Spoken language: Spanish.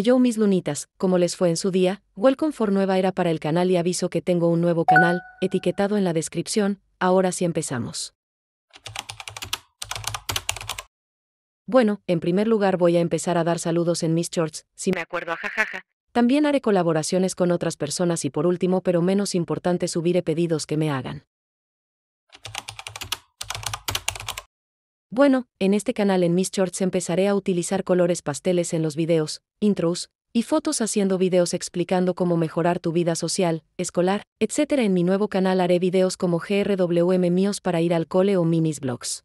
yo mis lunitas, como les fue en su día, Welcome for Nueva Era para el canal y aviso que tengo un nuevo canal, etiquetado en la descripción, ahora sí empezamos. Bueno, en primer lugar voy a empezar a dar saludos en mis shorts, si me acuerdo jajaja. También haré colaboraciones con otras personas y por último pero menos importante subiré pedidos que me hagan. Bueno, en este canal en mis shorts empezaré a utilizar colores pasteles en los videos, intros, y fotos haciendo videos explicando cómo mejorar tu vida social, escolar, etc. En mi nuevo canal haré videos como GRWM míos para ir al cole o minis blogs.